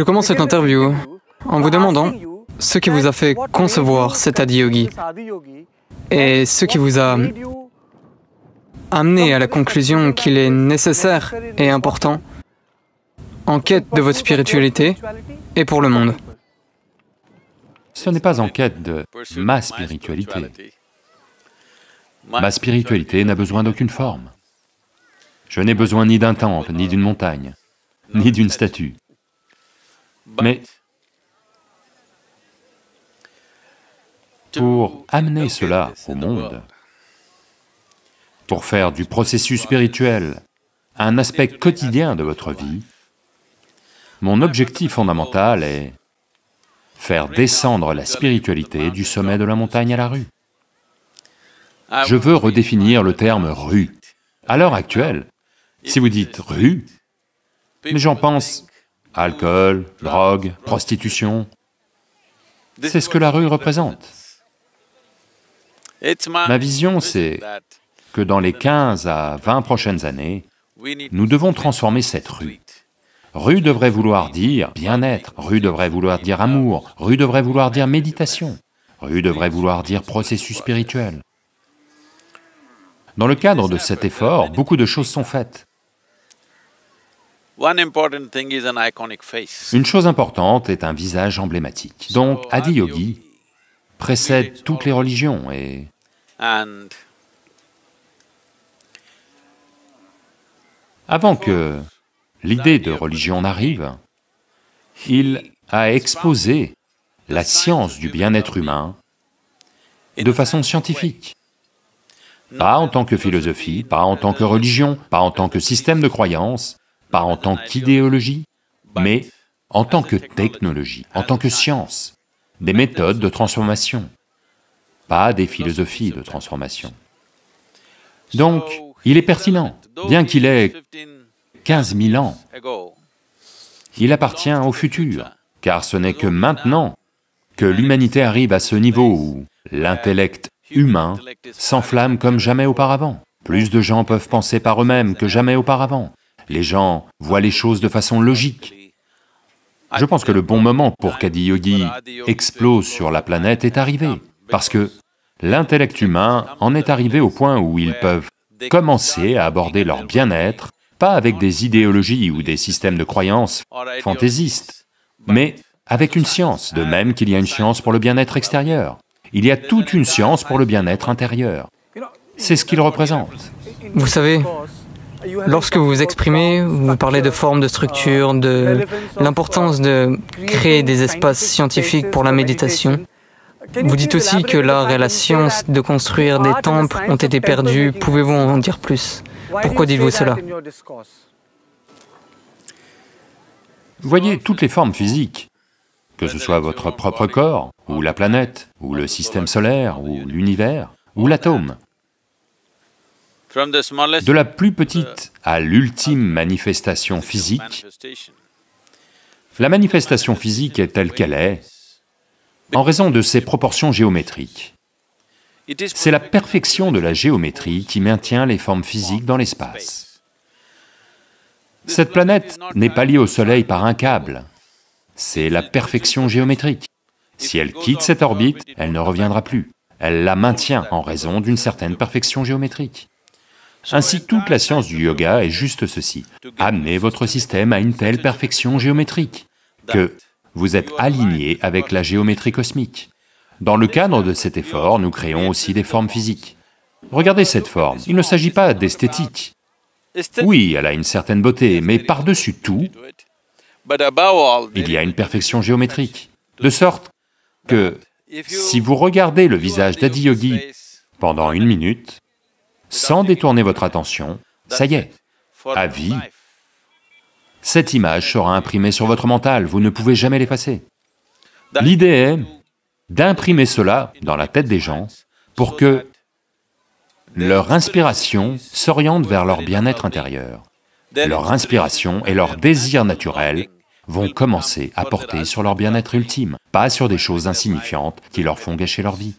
Je commence cette interview en vous demandant ce qui vous a fait concevoir cet Adiyogi et ce qui vous a amené à la conclusion qu'il est nécessaire et important en quête de votre spiritualité et pour le monde. Ce n'est pas en quête de ma spiritualité. Ma spiritualité n'a besoin d'aucune forme. Je n'ai besoin ni d'un temple, ni d'une montagne, ni d'une statue. Mais pour amener cela au monde, pour faire du processus spirituel un aspect quotidien de votre vie, mon objectif fondamental est faire descendre la spiritualité du sommet de la montagne à la rue. Je veux redéfinir le terme rue. À l'heure actuelle, si vous dites rue, mais j'en pense. Alcool, drogue, prostitution. C'est ce que la rue représente. Ma vision, c'est que dans les 15 à 20 prochaines années, nous devons transformer cette rue. Rue devrait vouloir dire bien-être, rue devrait vouloir dire amour, rue devrait vouloir dire méditation, rue devrait vouloir dire processus spirituel. Dans le cadre de cet effort, beaucoup de choses sont faites. Une chose importante est un visage emblématique. Donc, Adiyogi précède toutes les religions et... Avant que l'idée de religion n'arrive, il a exposé la science du bien-être humain de façon scientifique. Pas en tant que philosophie, pas en tant que religion, pas en tant que système de croyance, pas en tant qu'idéologie, mais en tant que technologie, en tant que science, des méthodes de transformation, pas des philosophies de transformation. Donc, il est pertinent, bien qu'il ait 15 000 ans, il appartient au futur, car ce n'est que maintenant que l'humanité arrive à ce niveau où l'intellect humain s'enflamme comme jamais auparavant. Plus de gens peuvent penser par eux-mêmes que jamais auparavant. Les gens voient les choses de façon logique. Je pense que le bon moment pour Yogi explose sur la planète est arrivé, parce que l'intellect humain en est arrivé au point où ils peuvent commencer à aborder leur bien-être, pas avec des idéologies ou des systèmes de croyances fantaisistes, mais avec une science, de même qu'il y a une science pour le bien-être extérieur. Il y a toute une science pour le bien-être intérieur. C'est ce qu'il représente. Vous savez, Lorsque vous vous exprimez, vous parlez de formes, de structures, de l'importance de créer des espaces scientifiques pour la méditation. Vous dites aussi que l'art et la science de construire des temples ont été perdus. Pouvez-vous en dire plus Pourquoi dites-vous cela Voyez toutes les formes physiques, que ce soit votre propre corps, ou la planète, ou le système solaire, ou l'univers, ou l'atome de la plus petite à l'ultime manifestation physique, la manifestation physique est telle qu'elle est en raison de ses proportions géométriques. C'est la perfection de la géométrie qui maintient les formes physiques dans l'espace. Cette planète n'est pas liée au Soleil par un câble, c'est la perfection géométrique. Si elle quitte cette orbite, elle ne reviendra plus. Elle la maintient en raison d'une certaine perfection géométrique. Ainsi, toute la science du yoga est juste ceci, amener votre système à une telle perfection géométrique que vous êtes aligné avec la géométrie cosmique. Dans le cadre de cet effort, nous créons aussi des formes physiques. Regardez cette forme, il ne s'agit pas d'esthétique. Oui, elle a une certaine beauté, mais par-dessus tout, il y a une perfection géométrique. De sorte que, si vous regardez le visage d'Adiyogi pendant une minute, sans détourner votre attention, ça y est, à vie, cette image sera imprimée sur votre mental, vous ne pouvez jamais l'effacer. L'idée est d'imprimer cela dans la tête des gens pour que leur inspiration s'oriente vers leur bien-être intérieur. Leur inspiration et leur désir naturel vont commencer à porter sur leur bien-être ultime, pas sur des choses insignifiantes qui leur font gâcher leur vie.